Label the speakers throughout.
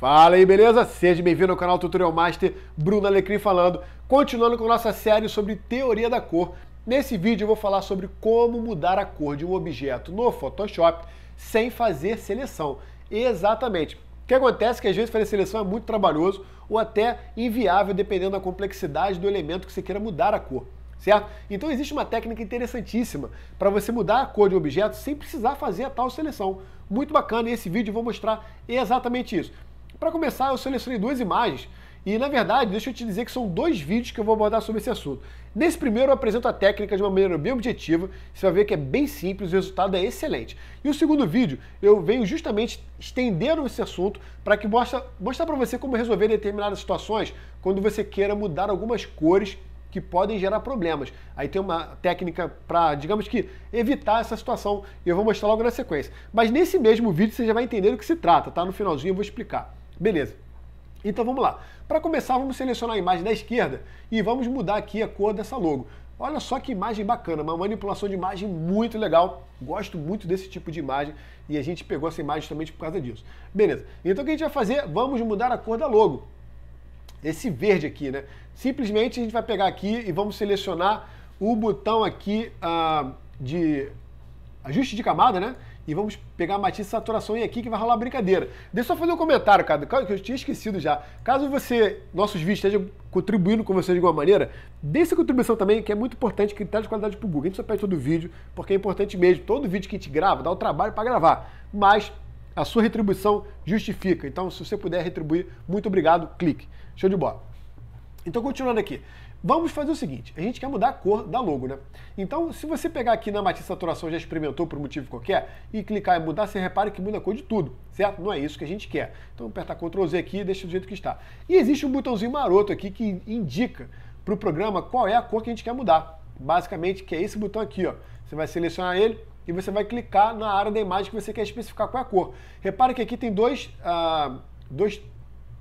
Speaker 1: Fala aí, beleza? Seja bem-vindo ao canal Tutorial Master, Bruno Alecrim falando. Continuando com nossa série sobre teoria da cor. Nesse vídeo eu vou falar sobre como mudar a cor de um objeto no Photoshop sem fazer seleção. Exatamente. O que acontece é que às vezes fazer seleção é muito trabalhoso ou até inviável dependendo da complexidade do elemento que você queira mudar a cor. Certo? Então existe uma técnica interessantíssima para você mudar a cor de um objeto sem precisar fazer a tal seleção. Muito bacana, e esse vídeo eu vou mostrar exatamente isso. Para começar, eu selecionei duas imagens e, na verdade, deixa eu te dizer que são dois vídeos que eu vou abordar sobre esse assunto. Nesse primeiro, eu apresento a técnica de uma maneira bem objetiva, você vai ver que é bem simples, o resultado é excelente. E o segundo vídeo, eu venho justamente estendendo esse assunto para que mostra, mostrar para você como resolver determinadas situações quando você queira mudar algumas cores que podem gerar problemas. Aí tem uma técnica para, digamos que, evitar essa situação e eu vou mostrar logo na sequência. Mas nesse mesmo vídeo você já vai entender do que se trata, tá? No finalzinho eu vou explicar. Beleza. Então vamos lá. Para começar, vamos selecionar a imagem da esquerda e vamos mudar aqui a cor dessa logo. Olha só que imagem bacana, uma manipulação de imagem muito legal. Gosto muito desse tipo de imagem e a gente pegou essa imagem justamente por causa disso. Beleza. Então o que a gente vai fazer? Vamos mudar a cor da logo. Esse verde aqui, né? Simplesmente a gente vai pegar aqui e vamos selecionar o botão aqui ah, de ajuste de camada, né? e vamos pegar matiz e saturação e aqui que vai rolar brincadeira. Deixa eu só fazer um comentário, cara, que eu tinha esquecido já. Caso você, nossos vídeos, estejam contribuindo com você de alguma maneira, dê essa contribuição também, que é muito importante, critério de qualidade o Google. A gente só pede todo vídeo, porque é importante mesmo. Todo vídeo que a gente grava, dá o trabalho para gravar. Mas a sua retribuição justifica. Então, se você puder retribuir, muito obrigado, clique. Show de bola. Então, continuando aqui. Vamos fazer o seguinte, a gente quer mudar a cor da logo, né? Então, se você pegar aqui na matriz saturação já experimentou por um motivo qualquer e clicar em mudar, você repara que muda a cor de tudo, certo? Não é isso que a gente quer. Então, aperta Ctrl Z aqui e deixa do jeito que está. E existe um botãozinho maroto aqui que indica para o programa qual é a cor que a gente quer mudar. Basicamente, que é esse botão aqui, ó. Você vai selecionar ele e você vai clicar na área da imagem que você quer especificar qual é a cor. Repara que aqui tem dois, ah, dois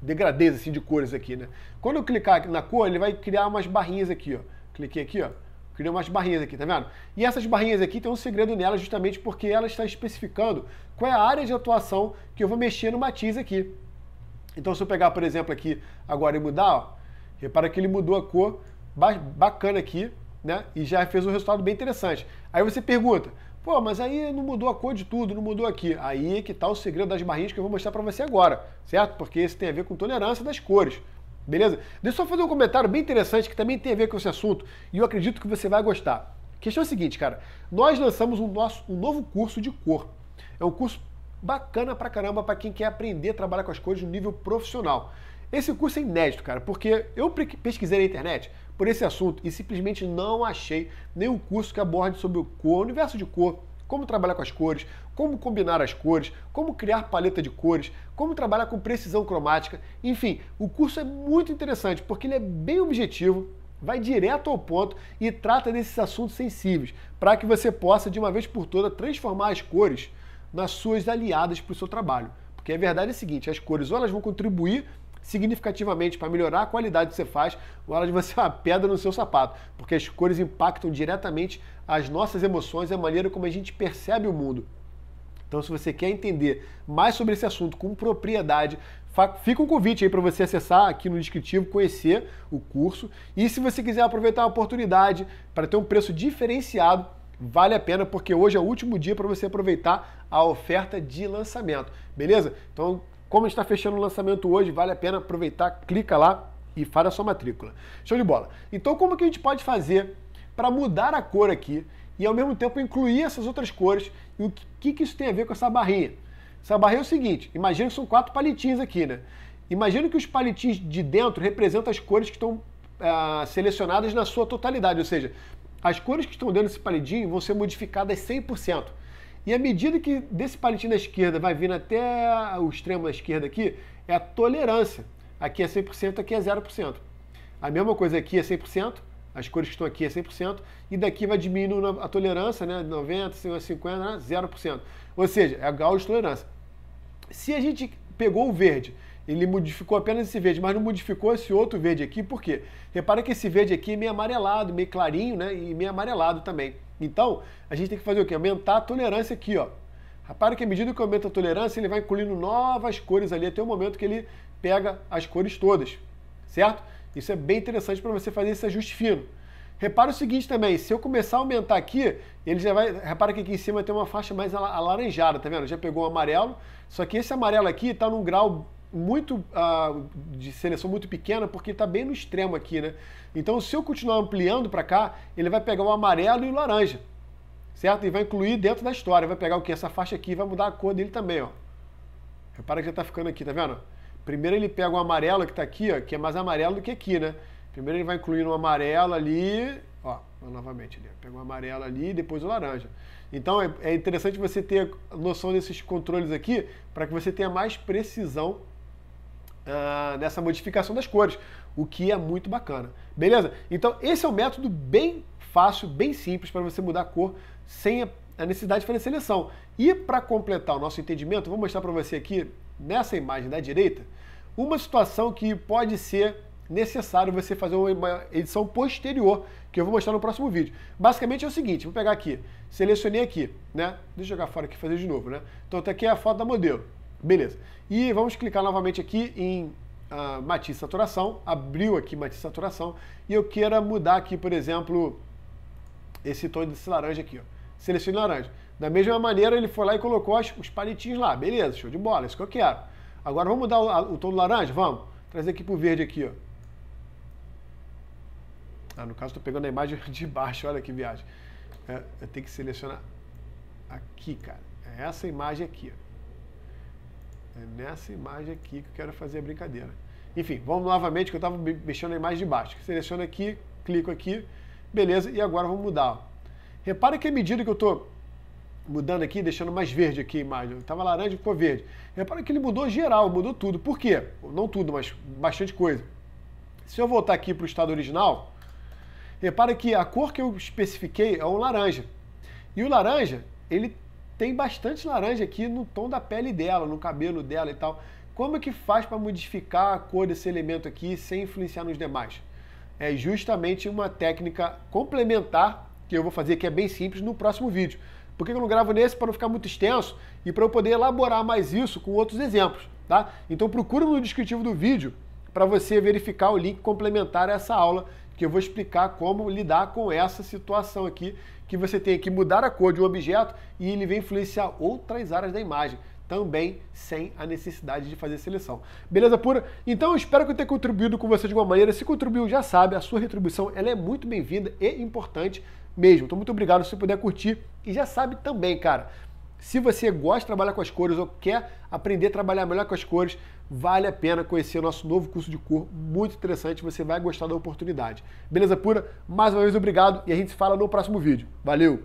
Speaker 1: degradês assim, de cores aqui, né? Quando eu clicar na cor, ele vai criar umas barrinhas aqui, ó. Cliquei aqui, ó. Criou umas barrinhas aqui, tá vendo? E essas barrinhas aqui tem um segredo nelas justamente porque ela está especificando qual é a área de atuação que eu vou mexer no matiz aqui. Então se eu pegar, por exemplo, aqui agora e mudar, ó, repara que ele mudou a cor bacana aqui, né? E já fez um resultado bem interessante. Aí você pergunta, Pô, mas aí não mudou a cor de tudo, não mudou aqui. Aí é que tá o segredo das barrinhas que eu vou mostrar para você agora, certo? Porque isso tem a ver com tolerância das cores. Beleza? Deixa eu só fazer um comentário bem interessante que também tem a ver com esse assunto e eu acredito que você vai gostar. A questão é a seguinte, cara. Nós lançamos um, nosso, um novo curso de cor. É um curso bacana pra caramba para quem quer aprender a trabalhar com as cores no nível profissional. Esse curso é inédito, cara, porque eu pesquisei na internet, por esse assunto e simplesmente não achei nenhum curso que aborde sobre o cor, o universo de cor, como trabalhar com as cores, como combinar as cores, como criar paleta de cores, como trabalhar com precisão cromática. Enfim, o curso é muito interessante porque ele é bem objetivo, vai direto ao ponto e trata desses assuntos sensíveis, para que você possa, de uma vez por toda, transformar as cores nas suas aliadas para o seu trabalho. Porque a verdade é a seguinte: as cores ou elas vão contribuir significativamente para melhorar a qualidade que você faz, o hora de você uma pedra no seu sapato, porque as cores impactam diretamente as nossas emoções e a maneira como a gente percebe o mundo. Então, se você quer entender mais sobre esse assunto com propriedade, fica um convite aí para você acessar aqui no descritivo, conhecer o curso. E se você quiser aproveitar a oportunidade para ter um preço diferenciado, vale a pena, porque hoje é o último dia para você aproveitar a oferta de lançamento. Beleza? Então, como está fechando o lançamento hoje, vale a pena aproveitar, clica lá e faz a sua matrícula. Show de bola. Então, como que a gente pode fazer para mudar a cor aqui e ao mesmo tempo incluir essas outras cores? E o que, que isso tem a ver com essa barrinha? Essa barrinha é o seguinte: imagina que são quatro palitinhos aqui, né? Imagina que os palitinhos de dentro representam as cores que estão ah, selecionadas na sua totalidade, ou seja, as cores que estão dentro desse palitinho vão ser modificadas 100%. E à medida que desse palitinho da esquerda vai vindo até o extremo da esquerda aqui, é a tolerância. Aqui é 100%, aqui é 0%. A mesma coisa aqui é 100%, as cores que estão aqui é 100%, e daqui vai diminuindo a tolerância, né? 90, 50, 0%. Ou seja, é a Gauss de tolerância. Se a gente pegou o verde ele modificou apenas esse verde, mas não modificou esse outro verde aqui, por quê? Repara que esse verde aqui é meio amarelado, meio clarinho, né? E meio amarelado também. Então, a gente tem que fazer o quê? Aumentar a tolerância aqui, ó. Repara que à medida que aumenta a tolerância, ele vai incluindo novas cores ali até o momento que ele pega as cores todas, certo? Isso é bem interessante para você fazer esse ajuste fino. Repara o seguinte também, se eu começar a aumentar aqui, ele já vai... Repara que aqui em cima tem uma faixa mais alaranjada, tá vendo? Já pegou o um amarelo, só que esse amarelo aqui está num grau muito uh, de seleção muito pequena, porque está bem no extremo aqui, né? Então, se eu continuar ampliando para cá, ele vai pegar o amarelo e o laranja, certo? E vai incluir dentro da história. Vai pegar o que? Essa faixa aqui vai mudar a cor dele também, ó. Repara que já está ficando aqui, tá vendo? Primeiro ele pega o amarelo que está aqui, ó, que é mais amarelo do que aqui, né? Primeiro ele vai incluir um amarelo ali, ó, novamente ali, pega o amarelo ali e depois o laranja. Então é, é interessante você ter noção desses controles aqui para que você tenha mais precisão ah, nessa modificação das cores, o que é muito bacana. Beleza? Então, esse é um método bem fácil, bem simples para você mudar a cor sem a necessidade de fazer seleção. E para completar o nosso entendimento, vou mostrar para você aqui, nessa imagem da direita, uma situação que pode ser necessário você fazer uma edição posterior, que eu vou mostrar no próximo vídeo. Basicamente é o seguinte, vou pegar aqui, selecionei aqui, né? Deixa eu jogar fora aqui fazer de novo, né? Então tá aqui é a foto da modelo. Beleza. E vamos clicar novamente aqui em ah, matiz saturação, abriu aqui matiz saturação, e eu queira mudar aqui, por exemplo, esse tom desse laranja aqui, ó. Selecione laranja. Da mesma maneira, ele foi lá e colocou as, os palitinhos lá. Beleza, show de bola, isso que eu quero. Agora vamos mudar o, a, o tom do laranja? Vamos. Trazer aqui pro verde aqui, ó. Ah, no caso estou pegando a imagem de baixo, olha que viagem. É, eu tenho que selecionar aqui, cara. É essa imagem aqui, ó. É nessa imagem aqui que eu quero fazer a brincadeira. Enfim, vamos novamente, que eu estava mexendo na imagem de baixo. Seleciono aqui, clico aqui, beleza, e agora vamos mudar. Repara que à medida que eu estou mudando aqui, deixando mais verde aqui a imagem, estava laranja ficou verde. Repara que ele mudou geral, mudou tudo. Por quê? Não tudo, mas bastante coisa. Se eu voltar aqui para o estado original, repara que a cor que eu especifiquei é o laranja. E o laranja, ele tem bastante laranja aqui no tom da pele dela, no cabelo dela e tal. Como é que faz para modificar a cor desse elemento aqui sem influenciar nos demais? É justamente uma técnica complementar que eu vou fazer, que é bem simples, no próximo vídeo. Por que eu não gravo nesse para não ficar muito extenso e para eu poder elaborar mais isso com outros exemplos, tá? Então procura no descritivo do vídeo para você verificar o link complementar a essa aula porque eu vou explicar como lidar com essa situação aqui, que você tem que mudar a cor de um objeto e ele vem influenciar outras áreas da imagem, também sem a necessidade de fazer seleção. Beleza pura? Então eu espero que eu tenha contribuído com você de alguma maneira. Se contribuiu, já sabe, a sua retribuição ela é muito bem-vinda e importante mesmo. Então muito obrigado se puder curtir e já sabe também, cara. Se você gosta de trabalhar com as cores ou quer aprender a trabalhar melhor com as cores, vale a pena conhecer o nosso novo curso de cor, muito interessante, você vai gostar da oportunidade. Beleza pura? Mais uma vez obrigado e a gente se fala no próximo vídeo. Valeu!